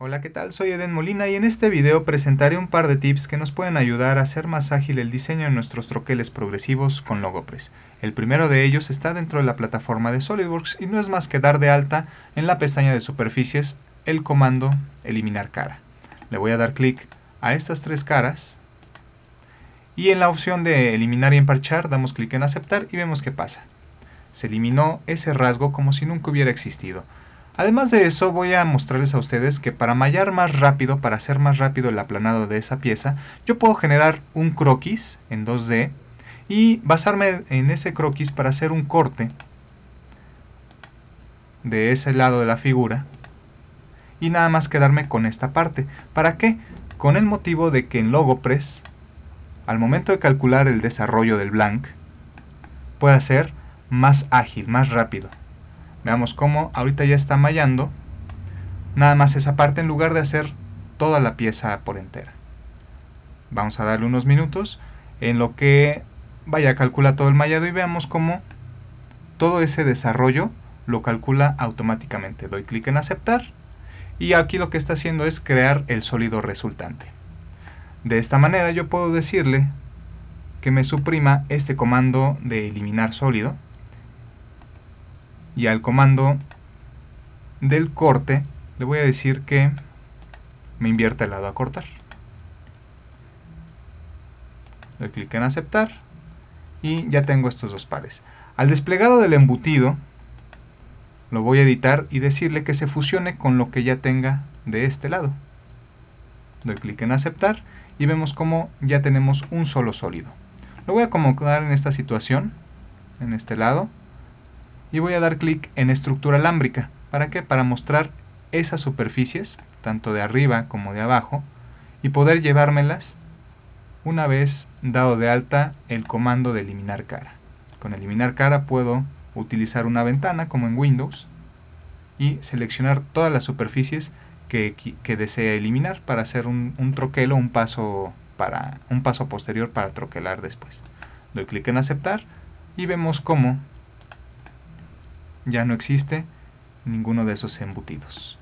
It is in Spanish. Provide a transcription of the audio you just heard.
Hola, ¿qué tal? Soy Eden Molina y en este video presentaré un par de tips que nos pueden ayudar a hacer más ágil el diseño de nuestros troqueles progresivos con Logopress. El primero de ellos está dentro de la plataforma de SolidWorks y no es más que dar de alta en la pestaña de superficies el comando eliminar cara. Le voy a dar clic a estas tres caras y en la opción de eliminar y emparchar damos clic en aceptar y vemos qué pasa. Se eliminó ese rasgo como si nunca hubiera existido. Además de eso, voy a mostrarles a ustedes que para mallar más rápido, para hacer más rápido el aplanado de esa pieza, yo puedo generar un croquis en 2D y basarme en ese croquis para hacer un corte de ese lado de la figura y nada más quedarme con esta parte. ¿Para qué? Con el motivo de que en Logopress, al momento de calcular el desarrollo del blank, pueda ser más ágil, más rápido. Veamos cómo ahorita ya está mallando nada más esa parte en lugar de hacer toda la pieza por entera. Vamos a darle unos minutos en lo que vaya a calcular todo el mallado y veamos cómo todo ese desarrollo lo calcula automáticamente. Doy clic en aceptar y aquí lo que está haciendo es crear el sólido resultante. De esta manera yo puedo decirle que me suprima este comando de eliminar sólido y al comando del corte le voy a decir que me invierta el lado a cortar. Doy clic en aceptar y ya tengo estos dos pares. Al desplegado del embutido lo voy a editar y decirle que se fusione con lo que ya tenga de este lado. Doy clic en aceptar y vemos como ya tenemos un solo sólido. Lo voy a acomodar en esta situación, en este lado, y voy a dar clic en estructura alámbrica. ¿Para qué? Para mostrar esas superficies, tanto de arriba como de abajo, y poder llevármelas una vez dado de alta el comando de eliminar cara. Con eliminar cara puedo utilizar una ventana como en Windows y seleccionar todas las superficies que, que desea eliminar para hacer un, un, troquelo, un paso, para, un paso posterior para troquelar después. Doy clic en aceptar y vemos cómo ya no existe ninguno de esos embutidos.